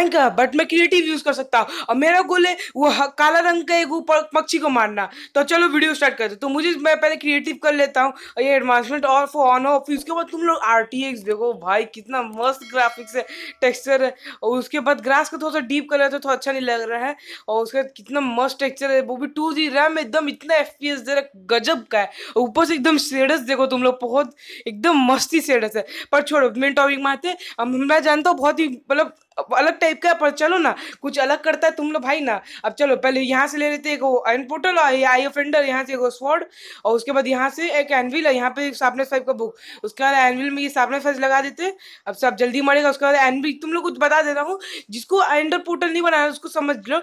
and कहा but मैं creative use कर सकता हूँ और मेरा गोल है वो काला रंग का एक पक्षी को मारना तो चलो वीडियो स्टार्ट करते तो मुझे मैं पहले क्रिएटिव कर लेता हूँ ये एडवांसमेंट और फो ऑन ऑफ उसके बाद तुम लोग आर देखो भाई कितना मस्त ग्राफिक्स है टेक्स्चर है और उसके बाद ग्रास को थोड़ा सा डीप कलर लेते अच्छा नहीं लग रहा है और उसका कितना मस्त टेक्स्चर है वो भी टू जी रैम एकदम इतना एफ पी दे रहा गजब का है ऊपर से एकदम सेडस देखो तुम लोग बहुत एकदम मस्ती सेडस है पर छोड़ो मेन टॉपिक में आते हैं मैं जानता हूँ बहुत ही मतलब अलग टाइप का पर चलो ना कुछ अलग करता है तुम लोग भाई ना अब चलो पहले यहाँ से ले लेते एक आयन पोर्टल और आई ऑफेंडर यहाँ से एक स्वॉर्ड और उसके बाद यहाँ से एक एनविल है यहाँ पे सापनेस फाइव का बुक उसके बाद एनविल में ये सापनेस फाइव लगा देते अब सब जल्दी मरेगा उसके बाद एनविल तुम लोग कुछ बता देता हूँ जिसको एंडर पोर्टल नहीं बनाया उसको समझ लो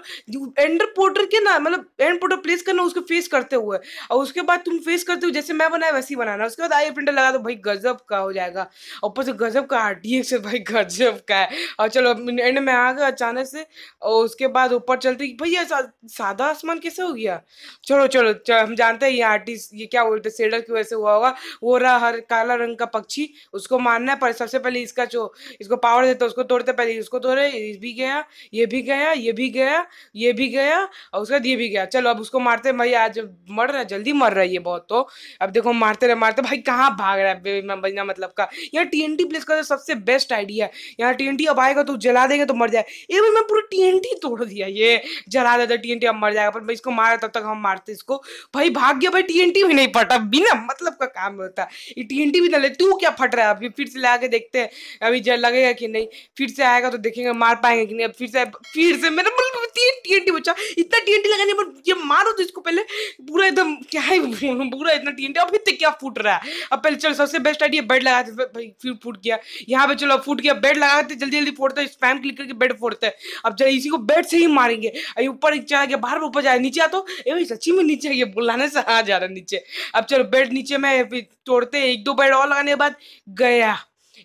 एंडर पोर्टल के ना मतलब एंड पोर्टल प्लेस करना उसको फेस करते हुए और उसके बाद तुम फेस करते हो जैसे मैं बनाया वैसे ही बनाना उसके बाद आई फेंडर लगा दो भाई गजब का हो जाएगा ऊपर से गजब का आर टी भाई गजब का है और चलो एंड में आ गया अचानक से और उसके बाद ऊपर चलते भैया सादा आसमान कैसे हो गया चलो चलो हम जानते हैं ये आर्टिस्ट ये क्या बोलते सेडर की वजह से हुआ होगा वो रहा हर काला रंग का पक्षी उसको मारना है पर सबसे पहले इसका जो इसको पावर देता उसको तोड़ते पहले इसको तोड़े इस भी गया ये भी गया ये भी गया ये भी गया और बाद ये भी गया चलो अब उसको मारते भैया आज मर रहा है जल्दी मर रहा है ये बहुत तो अब देखो मारते रहे मारते भाई कहाँ भाग रहा है मतलब का यहाँ टी एन टी प्लेस का तो सबसे बेस्ट आइडिया है यहाँ टी अब आएगा तो जल जला देंगे तो मर जाए ये भाई मैं पूरा टीएनटी तोड़ दिया ये जला देता टीएनटी अब मर जाएगा पर मैं इसको मारा तब तक हम मारते इसको भाई भाग गया भाई टीएनटी भी नहीं फटा बिना मतलब का काम होता ये टीएनटी भी ना ले तू क्या फट रहा है अभी फिर से ला के देखते हैं अभी जल लगेगा कि नहीं फिर से आएगा तो देखेंगे मार पाएंगे कि नहीं अब फिर से फिर से मेरा तीन टीएनटी बच्चा इतना टीएनटी लगा पर ये मारो तो इसको पहले पूरा एकदम क्या है पूरा इतना टीएनटी अभी तक क्या फूट रहा है अब पहले चलो सबसे बेस्ट आइडिया बेड लगाते भाई फिर फूट गया यहाँ पे चलो अब फूट गया बेड लगाते जल्दी जल्दी फोड़ते हैं स्पैम क्लिक करके बेड फोड़ते हैं अब चलो इसी को बेड से ही मारेंगे अभी ऊपर चला गया बाहर ऊपर जाए नीचे आ तो भाई सच्ची में नीचे ये बुलाने से आ जा रहा नीचे अब चलो बेड नीचे में तोड़ते एक दो बेड और लगाने के बाद गया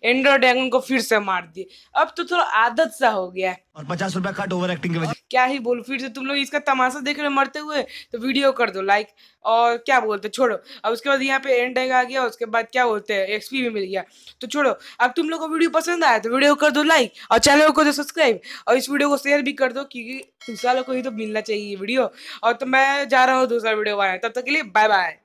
एंड्रॉय ड्रैगन को फिर से मार दिए अब तो थोड़ा आदत सा हो गया है और पचास रुपया कट ओवर एक्टिंग की वजह क्या ही बोलो फिर से तुम लोग इसका तमाशा देख रहे मरते हुए तो वीडियो कर दो लाइक और क्या बोलते छोड़ो अब उसके बाद यहाँ पे एंड टैग आ गया उसके बाद क्या बोलते हैं एक्सपी भी मिल गया तो छोड़ो अब तुम लोग को वीडियो पसंद आया तो वीडियो कर दो लाइक और चैनल को दो सब्सक्राइब और इस वीडियो को शेयर भी कर दो क्योंकि दूसरा लोग को ही तो मिलना चाहिए वीडियो और तो मैं जा रहा हूँ दूसरा वीडियो बनाने तब तक के लिए बाय बाय